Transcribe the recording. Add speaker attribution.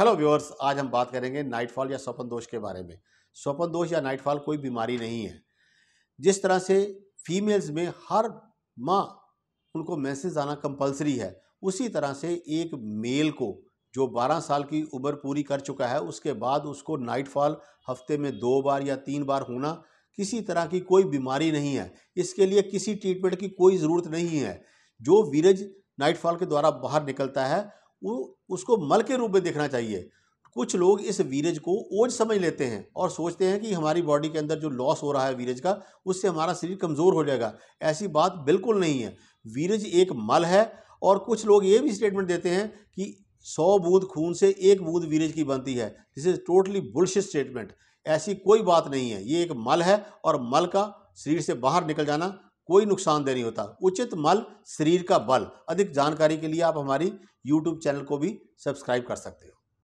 Speaker 1: hello viewers आज हम बात करेंगे नाइटफॉल या स्वपन दोष के बारे में स्वपन दोष या नाइटफॉल कोई बीमारी नहीं है जिस तरह से फीमेल्स में हर माँ उनको मैसेज आना कंपलसरी है उसी तरह से एक मेल को जो 12 साल की उम्र पूरी कर चुका है उसके बाद उसको नाइटफॉल हफ्ते में दो बार या तीन बार होना किसी तरह की कोई बीमारी नहीं है इसके लिए किसी ट्रीटमेंट की कोई ज़रूरत नहीं है जो वीरज नाइटफॉल के द्वारा बाहर निकलता है वो उसको मल के रूप में देखना चाहिए कुछ लोग इस वीरज को ओझ समझ लेते हैं और सोचते हैं कि हमारी बॉडी के अंदर जो लॉस हो रहा है वीरज का उससे हमारा शरीर कमज़ोर हो जाएगा ऐसी बात बिल्कुल नहीं है वीरज एक मल है और कुछ लोग ये भी स्टेटमेंट देते हैं कि सौ बूंद खून से एक बूंद वीरज की बनती है this is totally bullshit statement ऐसी कोई बात नहीं है ये एक मल है और मल का शरीर से बाहर निकल जाना कोई दे नहीं होता उचित मल शरीर का बल अधिक जानकारी के लिए आप हमारी यूट्यूब चैनल को भी सब्सक्राइब कर सकते हो